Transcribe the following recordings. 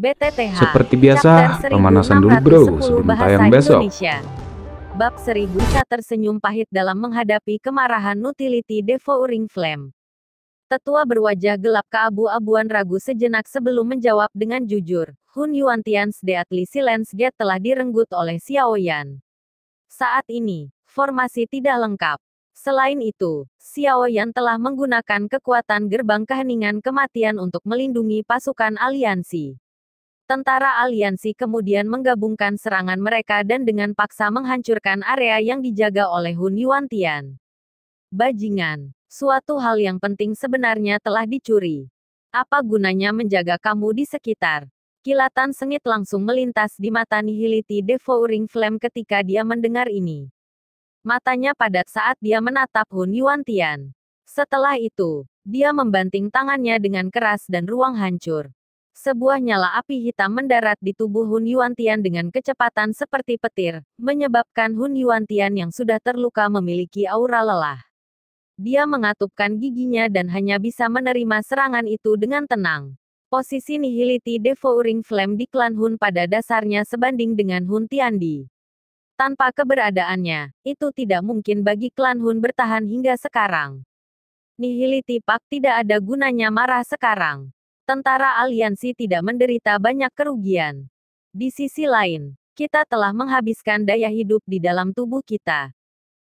BTTH. Seperti biasa, pemanasan dulu bro sebelum tayang besok. Indonesia. Bab seribu. Cha tersenyum pahit dalam menghadapi kemarahan Nutility Devouring Flame. Tetua berwajah gelap keabu-abuan ragu sejenak sebelum menjawab dengan jujur, Hun Yuan Yuantian's Deadly Silence Gate telah direnggut oleh Xiao Yan. Saat ini, formasi tidak lengkap. Selain itu, Xiao Yan telah menggunakan kekuatan gerbang keheningan kematian untuk melindungi pasukan aliansi tentara aliansi kemudian menggabungkan serangan mereka dan dengan paksa menghancurkan area yang dijaga oleh Hun Yuantian. Bajingan, suatu hal yang penting sebenarnya telah dicuri. Apa gunanya menjaga kamu di sekitar? Kilatan sengit langsung melintas di mata nihiliti devouring flame ketika dia mendengar ini. Matanya padat saat dia menatap Hun Yuantian. Setelah itu, dia membanting tangannya dengan keras dan ruang hancur. Sebuah nyala api hitam mendarat di tubuh Hun Yuantian dengan kecepatan seperti petir, menyebabkan Hun Yuantian yang sudah terluka memiliki aura lelah. Dia mengatupkan giginya dan hanya bisa menerima serangan itu dengan tenang. Posisi nihility devouring flame di klan Hun pada dasarnya sebanding dengan Hun Tiandi. Tanpa keberadaannya, itu tidak mungkin bagi klan Hun bertahan hingga sekarang. Nihility Pak tidak ada gunanya marah sekarang tentara aliansi tidak menderita banyak kerugian. Di sisi lain, kita telah menghabiskan daya hidup di dalam tubuh kita.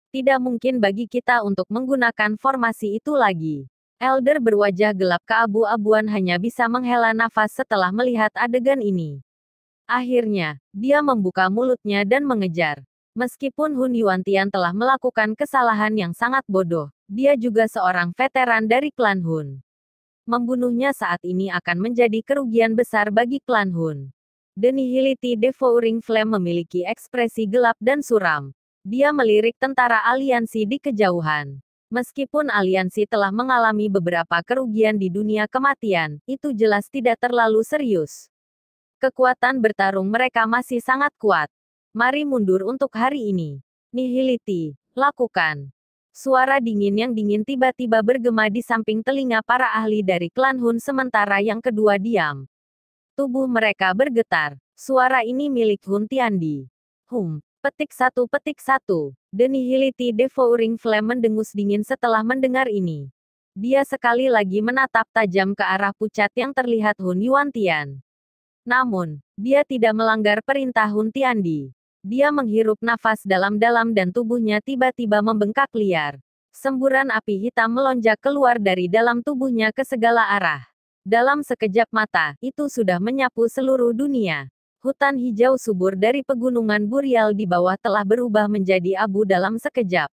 Tidak mungkin bagi kita untuk menggunakan formasi itu lagi. Elder berwajah gelap keabu-abuan hanya bisa menghela nafas setelah melihat adegan ini. Akhirnya, dia membuka mulutnya dan mengejar. Meskipun Hun Yuantian telah melakukan kesalahan yang sangat bodoh, dia juga seorang veteran dari klan Hun membunuhnya saat ini akan menjadi kerugian besar bagi klan Hun. The Nihility Devouring Flame memiliki ekspresi gelap dan suram. Dia melirik tentara aliansi di kejauhan. Meskipun aliansi telah mengalami beberapa kerugian di dunia kematian, itu jelas tidak terlalu serius. Kekuatan bertarung mereka masih sangat kuat. Mari mundur untuk hari ini. Nihility, lakukan. Suara dingin yang dingin tiba-tiba bergema di samping telinga para ahli dari klan Hun sementara yang kedua diam. Tubuh mereka bergetar. Suara ini milik Hun Tiandi. Hum, petik satu petik satu. Denihiliti Devouring Flame mendengus dingin setelah mendengar ini. Dia sekali lagi menatap tajam ke arah pucat yang terlihat Hun Yuan Tian. Namun, dia tidak melanggar perintah Hun Tiandi. Dia menghirup nafas dalam-dalam dan tubuhnya tiba-tiba membengkak liar. Semburan api hitam melonjak keluar dari dalam tubuhnya ke segala arah. Dalam sekejap mata, itu sudah menyapu seluruh dunia. Hutan hijau subur dari pegunungan Burial di bawah telah berubah menjadi abu dalam sekejap.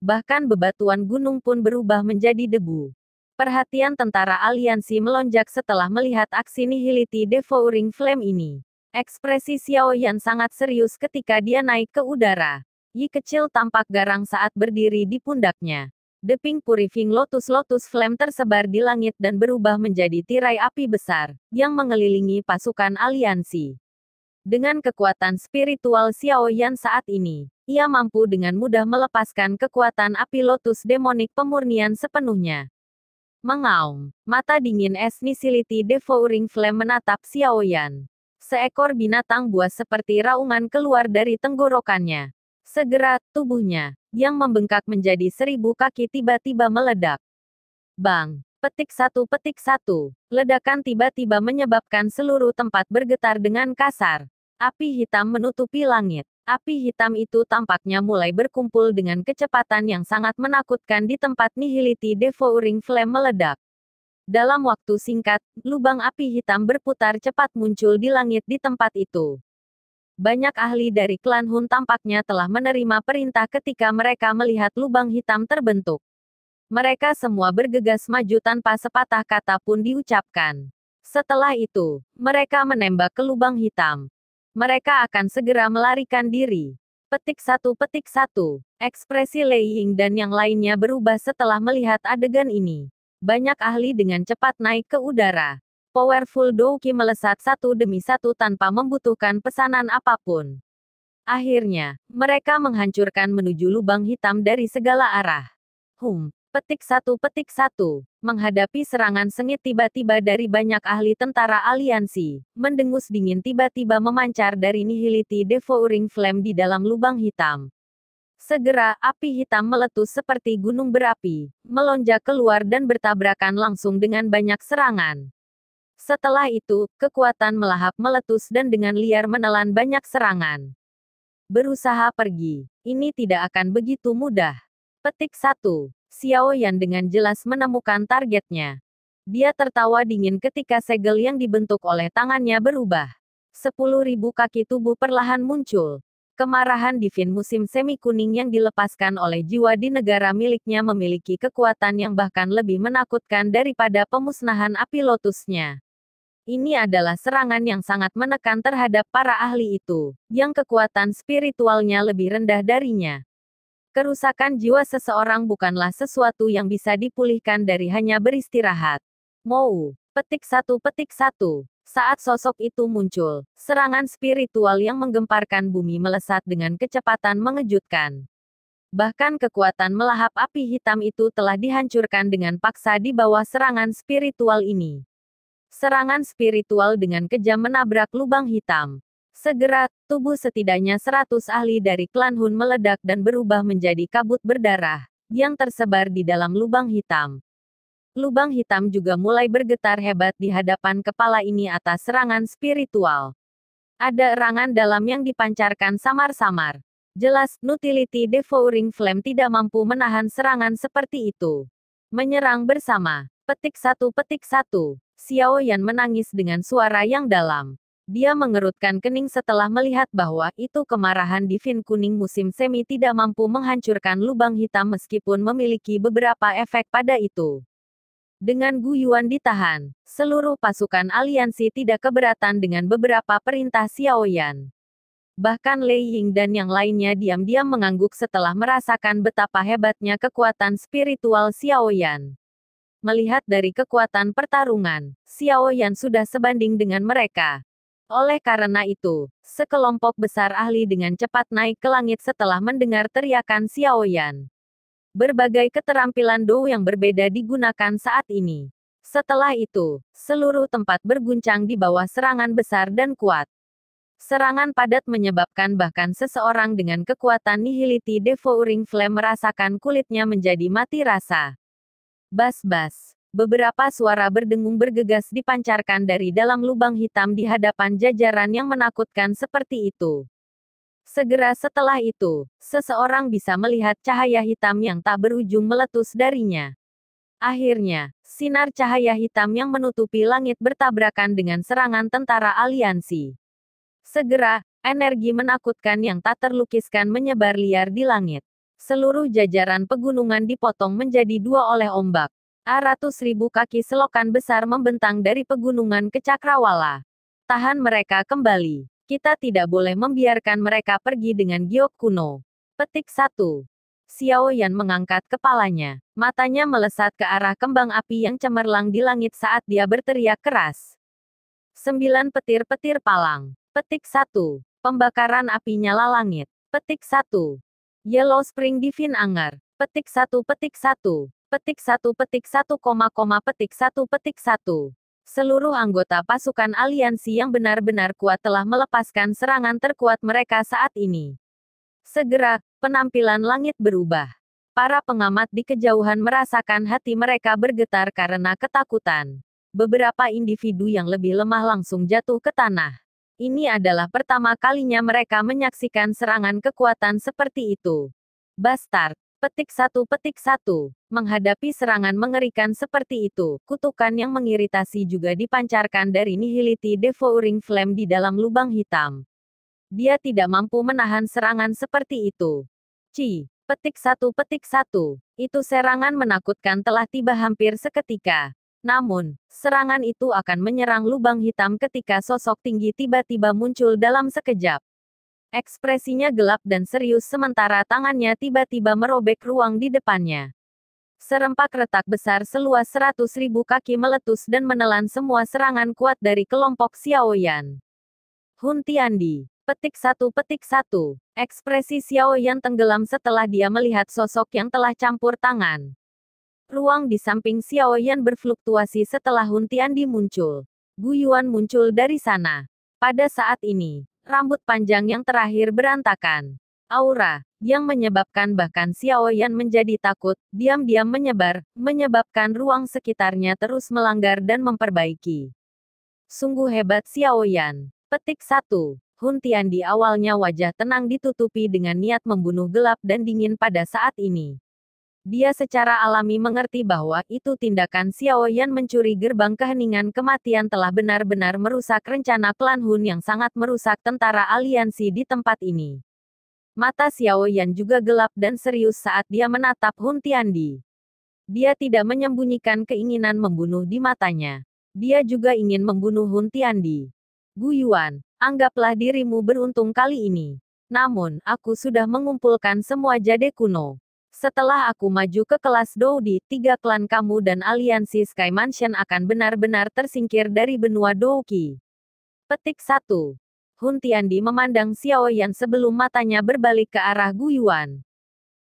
Bahkan bebatuan gunung pun berubah menjadi debu. Perhatian tentara aliansi melonjak setelah melihat aksi nihiliti devouring flame ini. Ekspresi Xiao Yan sangat serius ketika dia naik ke udara. Yi kecil tampak garang saat berdiri di pundaknya. The Pink purifying lotus-lotus flame tersebar di langit dan berubah menjadi tirai api besar, yang mengelilingi pasukan aliansi. Dengan kekuatan spiritual Xiao Yan saat ini, ia mampu dengan mudah melepaskan kekuatan api lotus demonik pemurnian sepenuhnya. Mengaum, mata dingin es Nisility Devouring Flame menatap Xiao Yan. Seekor binatang buas seperti raungan keluar dari tenggorokannya. Segera, tubuhnya, yang membengkak menjadi seribu kaki tiba-tiba meledak. Bang! Petik satu petik satu. Ledakan tiba-tiba menyebabkan seluruh tempat bergetar dengan kasar. Api hitam menutupi langit. Api hitam itu tampaknya mulai berkumpul dengan kecepatan yang sangat menakutkan di tempat nihiliti devouring flame meledak. Dalam waktu singkat, lubang api hitam berputar cepat muncul di langit di tempat itu. Banyak ahli dari klan Hun tampaknya telah menerima perintah ketika mereka melihat lubang hitam terbentuk. Mereka semua bergegas maju tanpa sepatah kata pun diucapkan. Setelah itu, mereka menembak ke lubang hitam. Mereka akan segera melarikan diri. Petik satu petik satu. Ekspresi Lei Ying dan yang lainnya berubah setelah melihat adegan ini. Banyak ahli dengan cepat naik ke udara. Powerful Douki melesat satu demi satu tanpa membutuhkan pesanan apapun. Akhirnya, mereka menghancurkan menuju lubang hitam dari segala arah. Hum, petik satu petik satu, menghadapi serangan sengit tiba-tiba dari banyak ahli tentara aliansi, mendengus dingin tiba-tiba memancar dari nihiliti devouring flame di dalam lubang hitam, Segera, api hitam meletus seperti gunung berapi, melonjak keluar dan bertabrakan langsung dengan banyak serangan. Setelah itu, kekuatan melahap meletus dan dengan liar menelan banyak serangan. Berusaha pergi. Ini tidak akan begitu mudah. Petik satu, Xiao Yan dengan jelas menemukan targetnya. Dia tertawa dingin ketika segel yang dibentuk oleh tangannya berubah. Sepuluh ribu kaki tubuh perlahan muncul, Kemarahan Divin musim semi kuning yang dilepaskan oleh jiwa di negara miliknya memiliki kekuatan yang bahkan lebih menakutkan daripada pemusnahan api lotusnya. Ini adalah serangan yang sangat menekan terhadap para ahli itu, yang kekuatan spiritualnya lebih rendah darinya. Kerusakan jiwa seseorang bukanlah sesuatu yang bisa dipulihkan dari hanya beristirahat. Mou, petik satu petik satu. Saat sosok itu muncul, serangan spiritual yang menggemparkan bumi melesat dengan kecepatan mengejutkan. Bahkan kekuatan melahap api hitam itu telah dihancurkan dengan paksa di bawah serangan spiritual ini. Serangan spiritual dengan kejam menabrak lubang hitam, Segera, tubuh setidaknya seratus ahli dari klan Hun meledak dan berubah menjadi kabut berdarah yang tersebar di dalam lubang hitam. Lubang hitam juga mulai bergetar hebat di hadapan kepala ini atas serangan spiritual. Ada erangan dalam yang dipancarkan samar-samar. Jelas, Nutility Devouring Flame tidak mampu menahan serangan seperti itu. Menyerang bersama. Petik satu petik satu. Xiao Yan menangis dengan suara yang dalam. Dia mengerutkan kening setelah melihat bahwa itu kemarahan Divin Kuning musim semi tidak mampu menghancurkan lubang hitam meskipun memiliki beberapa efek pada itu. Dengan Gu Yuan ditahan, seluruh pasukan aliansi tidak keberatan dengan beberapa perintah Xiao Yan. Bahkan Lei Ying dan yang lainnya diam-diam mengangguk setelah merasakan betapa hebatnya kekuatan spiritual Xiao Yan. Melihat dari kekuatan pertarungan, Xiao Yan sudah sebanding dengan mereka. Oleh karena itu, sekelompok besar ahli dengan cepat naik ke langit setelah mendengar teriakan Xiao Yan. Berbagai keterampilan Dou yang berbeda digunakan saat ini. Setelah itu, seluruh tempat berguncang di bawah serangan besar dan kuat. Serangan padat menyebabkan bahkan seseorang dengan kekuatan nihiliti devouring flame merasakan kulitnya menjadi mati rasa. Bas-bas. Beberapa suara berdengung bergegas dipancarkan dari dalam lubang hitam di hadapan jajaran yang menakutkan seperti itu. Segera setelah itu, seseorang bisa melihat cahaya hitam yang tak berujung meletus darinya. Akhirnya, sinar cahaya hitam yang menutupi langit bertabrakan dengan serangan tentara aliansi. Segera, energi menakutkan yang tak terlukiskan menyebar liar di langit. Seluruh jajaran pegunungan dipotong menjadi dua oleh ombak. A Ratus ribu kaki selokan besar membentang dari pegunungan ke Cakrawala. Tahan mereka kembali. Kita tidak boleh membiarkan mereka pergi dengan giok kuno. Petik 1. Xiao Yan mengangkat kepalanya. Matanya melesat ke arah kembang api yang cemerlang di langit saat dia berteriak keras. Sembilan petir-petir palang. Petik 1. Pembakaran api nyala langit. Petik 1. Yellow Spring Divine Anger. Petik satu, petik satu, Petik satu, petik satu, petik satu, petik satu seluruh anggota pasukan aliansi yang benar-benar kuat telah melepaskan serangan terkuat mereka saat ini. Segera, penampilan langit berubah. Para pengamat di kejauhan merasakan hati mereka bergetar karena ketakutan. Beberapa individu yang lebih lemah langsung jatuh ke tanah. Ini adalah pertama kalinya mereka menyaksikan serangan kekuatan seperti itu. Bastard, Petik satu petik satu. Menghadapi serangan mengerikan seperti itu, kutukan yang mengiritasi juga dipancarkan dari nihility devouring flame di dalam lubang hitam. Dia tidak mampu menahan serangan seperti itu. Ci, petik satu petik satu. Itu serangan menakutkan telah tiba hampir seketika. Namun, serangan itu akan menyerang lubang hitam ketika sosok tinggi tiba-tiba muncul dalam sekejap. Ekspresinya gelap dan serius sementara tangannya tiba-tiba merobek ruang di depannya. Serempak retak besar seluas seratus ribu kaki meletus dan menelan semua serangan kuat dari kelompok Xiaoyan. Hun Tiandi, petik satu petik satu. Ekspresi Xiaoyan tenggelam setelah dia melihat sosok yang telah campur tangan. Ruang di samping Xiaoyan berfluktuasi setelah Hun Tiandi muncul. Guyuan muncul dari sana. Pada saat ini, Rambut panjang yang terakhir berantakan. Aura, yang menyebabkan bahkan Xiao Yan menjadi takut, diam-diam menyebar, menyebabkan ruang sekitarnya terus melanggar dan memperbaiki. Sungguh hebat Xiao Yan. Petik 1. Hun Tian di awalnya wajah tenang ditutupi dengan niat membunuh gelap dan dingin pada saat ini. Dia secara alami mengerti bahwa itu tindakan Xiao Yan mencuri gerbang keheningan kematian telah benar-benar merusak rencana klan Hun yang sangat merusak tentara aliansi di tempat ini. Mata Xiao Yan juga gelap dan serius saat dia menatap Hun Tiandi. Dia tidak menyembunyikan keinginan membunuh di matanya. Dia juga ingin membunuh Hun Tiandi. Yuan, anggaplah dirimu beruntung kali ini. Namun, aku sudah mengumpulkan semua jade kuno. Setelah aku maju ke kelas Doudi, tiga klan kamu dan aliansi Sky Mansion akan benar-benar tersingkir dari benua Douki. Petik 1. Hun Tiandi memandang Xiao Yan sebelum matanya berbalik ke arah Gu Yuan.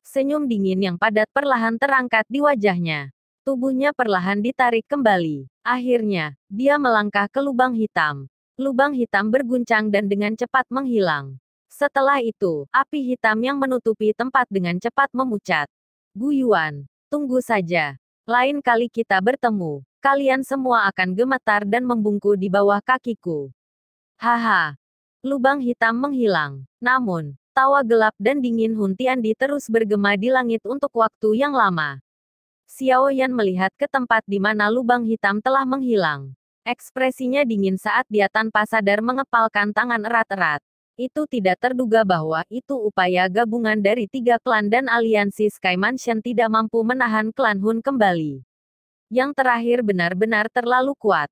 Senyum dingin yang padat perlahan terangkat di wajahnya. Tubuhnya perlahan ditarik kembali. Akhirnya, dia melangkah ke lubang hitam. Lubang hitam berguncang dan dengan cepat menghilang. Setelah itu, api hitam yang menutupi tempat dengan cepat memucat. Guyuan, tunggu saja. Lain kali kita bertemu, kalian semua akan gemetar dan membungku di bawah kakiku. Haha. Lubang hitam menghilang. Namun, tawa gelap dan dingin Huntiandi terus bergema di langit untuk waktu yang lama. Xiao Yan melihat ke tempat di mana lubang hitam telah menghilang. Ekspresinya dingin saat dia tanpa sadar mengepalkan tangan erat-erat. Itu tidak terduga bahwa itu upaya gabungan dari tiga klan dan aliansi Sky Mansion tidak mampu menahan klan Hun kembali. Yang terakhir benar-benar terlalu kuat.